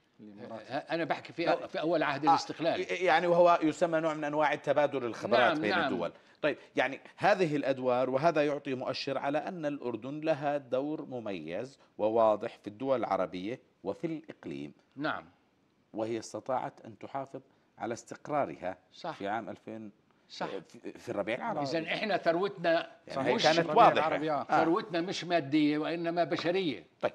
انا بحكي في في اول عهد آه، الاستقلال يعني وهو يسمى نوع من انواع التبادل الخبرات نعم بين نعم. الدول طيب يعني هذه الادوار وهذا يعطي مؤشر على ان الاردن لها دور مميز وواضح في الدول العربيه وفي الاقليم نعم وهي استطاعت ان تحافظ على استقرارها صح. في عام 2000 صح في الربيع العربي اذا احنا ثروتنا يعني صحيح كانت واضحه آه. ثروتنا آه. مش ماديه وانما بشريه طيب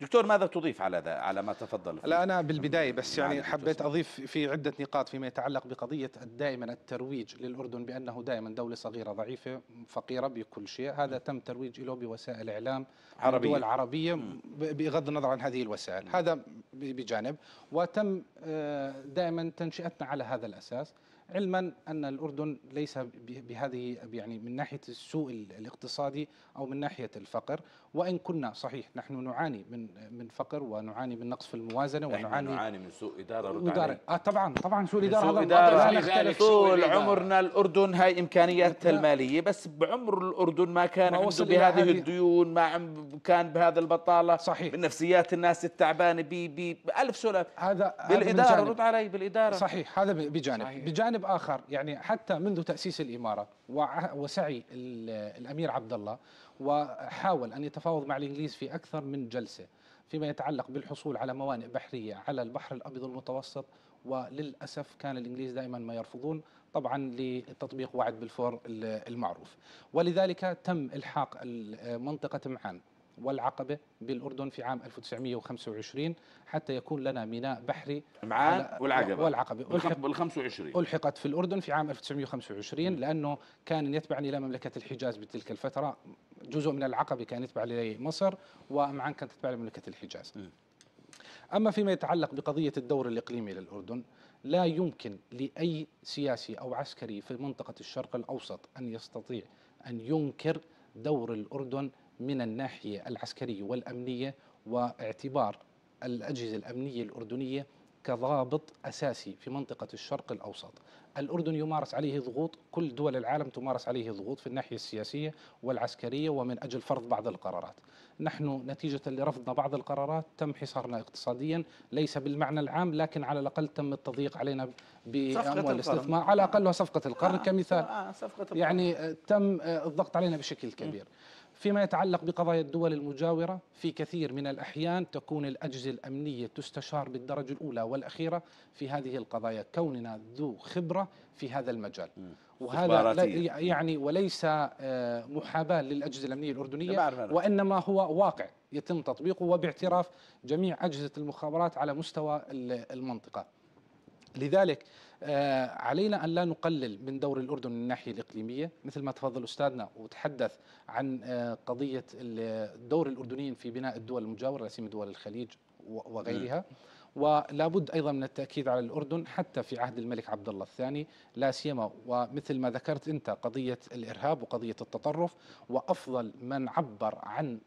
دكتور ماذا تضيف على ذا على ما تفضل لا انا نعم، بالبدايه بس يعني حبيت اضيف في عده نقاط فيما يتعلق بقضيه دائما الترويج للاردن بانه دائما دوله صغيره ضعيفه فقيره بكل شيء هذا تم ترويج له بوسائل اعلام عربيه دول عربيه بغض النظر عن هذه الوسائل هذا بجانب وتم آه، دائما تنشئتنا على هذا الاساس علما ان الاردن ليس بهذه يعني من ناحيه السوء الاقتصادي او من ناحيه الفقر وان كنا صحيح نحن نعاني من من فقر ونعاني من نقص في الموازنه ونعاني نعاني من سوء اداره رد إدارة. آه طبعا طبعا سوء اداره سوء اداره طول عمرنا الاردن هاي امكانياتها الماليه بس بعمر الاردن ما كان ما عنده بهذه الديون ما عم كان بهذا البطاله صحيح بنفسيات الناس التعبانه ب 1000 سؤال هذا بالاداره رد علي بالاداره صحيح هذا بجانب صحيح. بجانب جانب طيب اخر يعني حتى منذ تاسيس الاماره وسعي الامير عبد الله وحاول ان يتفاوض مع الانجليز في اكثر من جلسه فيما يتعلق بالحصول على موانئ بحريه على البحر الابيض المتوسط وللاسف كان الانجليز دائما ما يرفضون طبعا لتطبيق وعد بالفور المعروف ولذلك تم الحاق منطقه معان والعقبة بالأردن في عام 1925 حتى يكون لنا ميناء بحري معان والعقبة والعقبة بال 25 ألحقت في الأردن في عام 1925 لأنه كان يتبع إلى مملكة الحجاز بتلك الفترة جزء من العقبة كان يتبع لمصر ومعان كانت تتبع لمملكة الحجاز أما فيما يتعلق بقضية الدور الإقليمي للأردن لا يمكن لأي سياسي أو عسكري في منطقة الشرق الأوسط أن يستطيع أن ينكر دور الأردن من الناحية العسكرية والأمنية واعتبار الأجهزة الأمنية الأردنية كضابط أساسي في منطقة الشرق الأوسط الأردن يمارس عليه ضغوط كل دول العالم تمارس عليه ضغوط في الناحية السياسية والعسكرية ومن أجل فرض بعض القرارات نحن نتيجة لرفضنا بعض القرارات تم حصارنا اقتصاديا ليس بالمعنى العام لكن على الأقل تم التضييق علينا بأموال الاستثمار على أقلها صفقة القرن آه كمثال آه صفقة القرن. يعني آه، تم آه، الضغط علينا بشكل كبير م. فيما يتعلق بقضايا الدول المجاورة في كثير من الأحيان تكون الأجهزة الأمنية تستشار بالدرجة الأولى والأخيرة في هذه القضايا كوننا ذو خبرة في هذا المجال وهذا يعني وليس آه، محاباة للأجهزة الأمنية الأردنية وإنما هو واقع يتم تطبيقه وباعتراف جميع أجهزة المخابرات على مستوى المنطقة لذلك آه، علينا أن لا نقلل من دور الأردن من الناحية الإقليمية مثل ما تفضل أستاذنا وتحدث عن آه، قضية دور الأردنيين في بناء الدول المجاورة سيما دول الخليج وغيرها ولا بد ايضا من التاكيد على الاردن حتى في عهد الملك عبد الله الثاني لا سيما ومثل ما ذكرت انت قضيه الارهاب وقضيه التطرف وافضل من عبر عن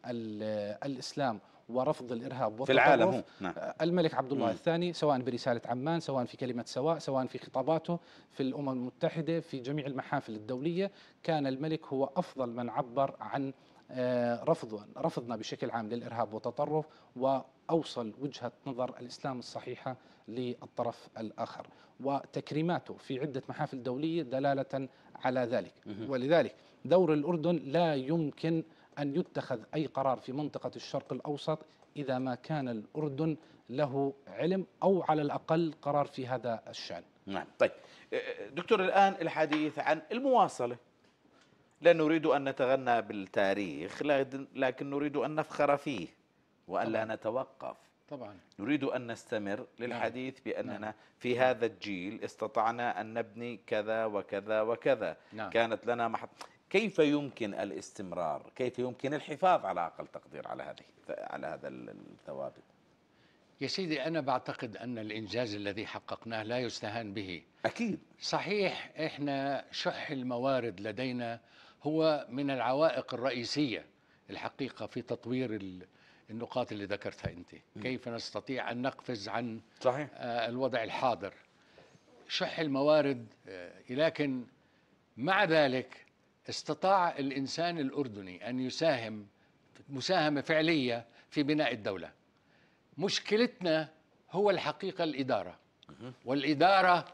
الاسلام ورفض الارهاب في العالم نعم. الملك عبد الله الثاني سواء برساله عمان سواء في كلمه سواء سواء في خطاباته في الامم المتحده في جميع المحافل الدوليه كان الملك هو افضل من عبر عن آه، رفضه رفضنا بشكل عام للارهاب والتطرف واوصل وجهه نظر الاسلام الصحيحه للطرف الاخر وتكريماته في عده محافل دوليه دلاله على ذلك ولذلك دور الاردن لا يمكن أن يتخذ أي قرار في منطقة الشرق الأوسط إذا ما كان الأردن له علم أو على الأقل قرار في هذا الشأن نعم طيب أه، دكتور الآن الحديث عن المواصلة لا نريد أن نتغنى بالتاريخ لكن نريد أن نفخر فيه وأن لا نتوقف طبعا نريد أن نستمر نعم. للحديث نعم. بأننا نعم. في هذا الجيل استطعنا أن نبني كذا وكذا وكذا نعم. كانت لنا محط كيف يمكن الاستمرار كيف يمكن الحفاظ على أقل تقدير على هذه على هذا الثوابت يا سيدي أنا بعتقد أن الإنجاز الذي حققناه لا يستهان به أكيد صحيح إحنا شح الموارد لدينا هو من العوائق الرئيسية الحقيقة في تطوير النقاط اللي ذكرتها أنت كيف نستطيع أن نقفز عن صحيح. آه، الوضع الحاضر شح الموارد آه، لكن مع ذلك استطاع الانسان الاردني ان يساهم مساهمه فعليه في بناء الدوله مشكلتنا هو الحقيقه الاداره والاداره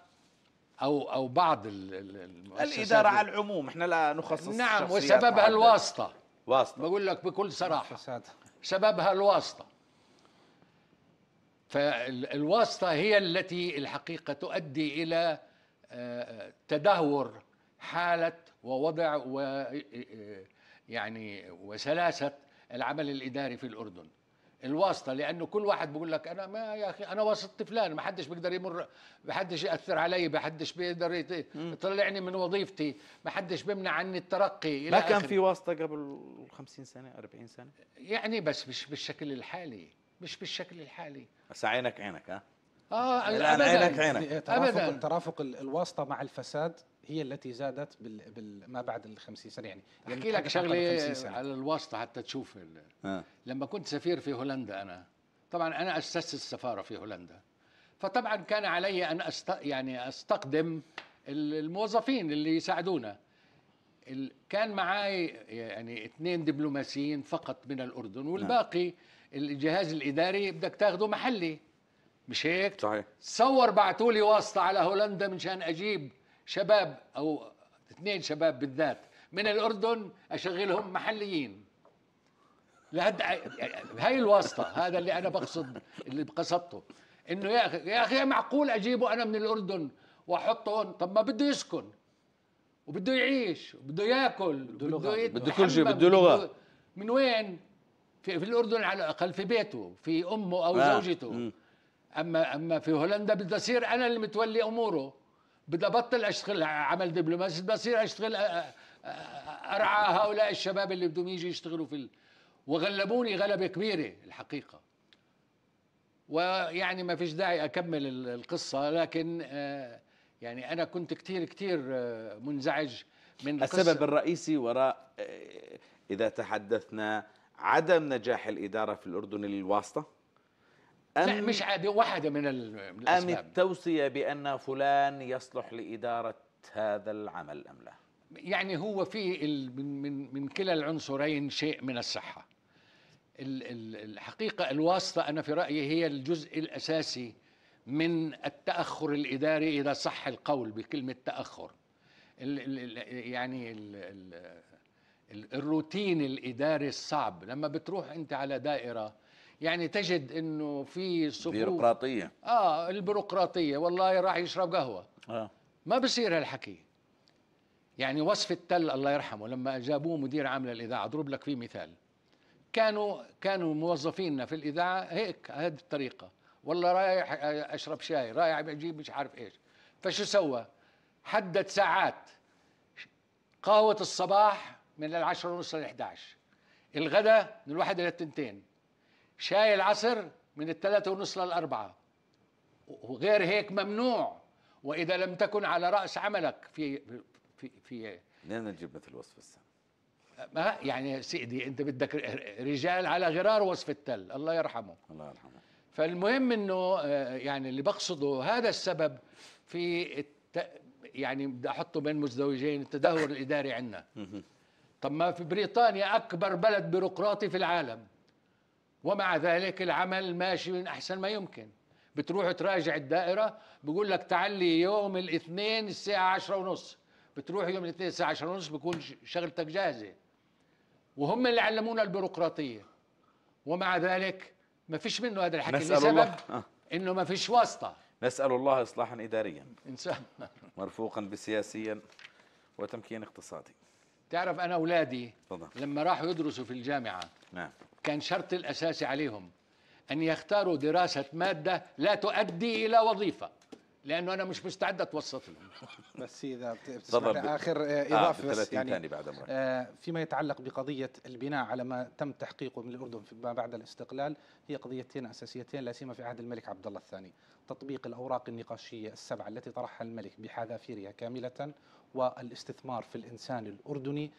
او او بعض المؤسسات الاداره على العموم احنا لا نخصص نعم وسببها الواسطه واسطه بقول لك بكل صراحه فساد. سببها الواسطه فالواسطه هي التي الحقيقه تؤدي الى آه، تدهور حاله ووضع و يعني وسلاسه العمل الاداري في الاردن الواسطه لانه كل واحد بيقول لك انا ما يا اخي انا واسطه فلان ما حدش بيقدر يمر ما حدش ياثر علي ما حدش بيقدر يطلعني من وظيفتي ما حدش بيمنع عني الترقي إلى ما كان آخر. في واسطه قبل 50 سنه 40 سنه يعني بس مش بالشكل الحالي مش بالشكل الحالي بس عينك عينك ها اه الان عينك عينك ترافق, ترافق الواسطه مع الفساد هي التي زادت بال... بال... ما بعد ال 50 سنه يعني احكي يعني لك شغله على الواسطه حتى تشوف ال... آه. لما كنت سفير في هولندا انا طبعا انا اسست السفاره في هولندا فطبعا كان علي ان أست... يعني استقدم الموظفين اللي يساعدونا ال... كان معي يعني اثنين دبلوماسيين فقط من الاردن نعم. والباقي الجهاز الاداري بدك تاخده محلي مش هيك؟ صحيح تصور بعثوا لي واسطه على هولندا من شان اجيب شباب او اثنين شباب بالذات من الاردن اشغلهم محليين لهد هاي الواسطه هذا اللي انا بقصد اللي قصدته انه يا اخي يا اخي معقول اجيبه انا من الاردن واحطه هون طب ما بده يسكن وبده يعيش وبده ياكل بده لغه بده كل شيء بده لغه من وين في, في الاردن على الاقل في بيته في امه او آه. زوجته م. اما اما في هولندا بده يصير انا اللي متولي اموره بدي ابطل اشتغل عمل دبلوماسي بصير اشتغل آه، آه، ارعى هؤلاء الشباب اللي بدهم يجي يشتغلوا في ال... وغلبوني غلبه كبيره الحقيقه ويعني ما فيش داعي اكمل القصه لكن آه، يعني انا كنت كثير كثير منزعج من السبب الرئيسي وراء اذا تحدثنا عدم نجاح الاداره في الاردن للواسطه أم مش عادي واحدة من, الأسباب أم التوصية بأن فلان يصلح لإدارة هذا العمل أم لا يعني هو في من, من, من كلا العنصرين شيء من الصحة الحقيقة الواسطة أنا في رأيي هي الجزء الأساسي من التأخر الإداري إذا صح القول بكلمة تأخر يعني الروتين الإداري الصعب لما بتروح أنت على دائرة يعني تجد انه في صفوف بيروقراطيه اه البيروقراطيه والله راح يشرب قهوه آه. ما بصير هالحكي يعني وصف التل الله يرحمه لما جابوه مدير عام للاذاعه اضرب لك فيه مثال كانوا كانوا موظفينا في الاذاعه هيك هذه الطريقه والله رايح اشرب شاي رايح اجيب مش عارف ايش فشو سوى حدد ساعات قهوه الصباح من العشرة ونص ل 11 الغداء من الواحدة للثنتين شاي العصر من الثلاثة ونص للأربعة وغير هيك ممنوع وإذا لم تكن على رأس عملك في في في منين نجيب مثل وصف السنة؟ ما يعني سيدي أنت بدك رجال على غرار وصف التل الله يرحمه الله يرحمه فالمهم أنه آه، يعني اللي بقصده هذا السبب في الت... يعني بدي أحطه بين مزدوجين التدهور الإداري عندنا طب ما في بريطانيا أكبر بلد بيروقراطي في العالم ومع ذلك العمل ماشي من احسن ما يمكن بتروح تراجع الدائره بيقول لك تعلي يوم الاثنين الساعه عشرة ونص بتروح يوم الاثنين الساعه عشرة ونص بكون شغلتك جاهزه وهم اللي علمونا البيروقراطيه ومع ذلك ما فيش منه هذا الحكي نسأل لسبب الله. آه. انه ما فيش واسطه نسال الله اصلاحا اداريا ان شاء الله مرفوقا بسياسيا وتمكين اقتصادي تعرف انا اولادي لما راحوا يدرسوا في الجامعه نعم كان شرط الاساسي عليهم ان يختاروا دراسه ماده لا تؤدي الى وظيفه لانه انا مش مستعد اتوسط لهم [laughs] بس اذا بتسمح اخر آه، آه، اضافه آه بس يعني بعد آه فيما يتعلق بقضيه البناء على ما تم تحقيقه من الاردن ما بعد الاستقلال هي قضيتين اساسيتين لا سيما في عهد الملك عبد الله الثاني تطبيق الاوراق النقاشيه السبعه التي طرحها الملك بحذافيرها كامله والاستثمار في الانسان الاردني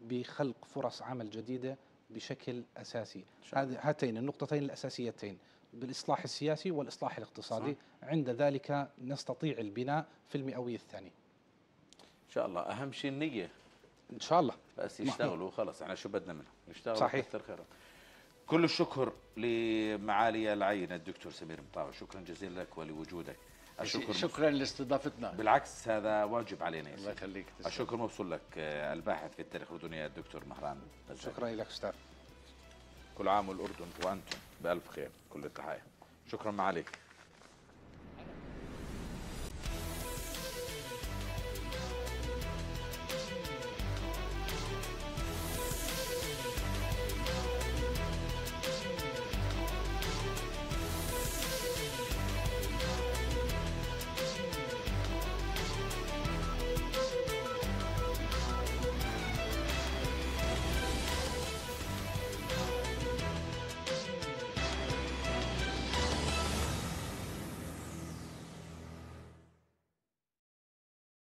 بخلق فرص عمل جديده بشكل اساسي هاتين النقطتين الاساسيتين بالإصلاح السياسي والإصلاح الاقتصادي صح. عند ذلك نستطيع البناء في المئوية الثانية إن شاء الله أهم شيء النية إن شاء الله بس يشتغلوا خلاص احنا شو بدنا منهم يشتغلوا صحيح خيرا كل الشكر لمعالي العين الدكتور سمير مطاوع شكرا جزيلا لك ولوجودك الشكر شكرا لاستضافتنا بالعكس هذا واجب علينا الله يخليك الشكر موصول لك آه، الباحث في التاريخ الأردني الدكتور مهران شكرا لك أستاذ كل عام والأردن وأنتم بألف خير كل التحايا شكرا معاليك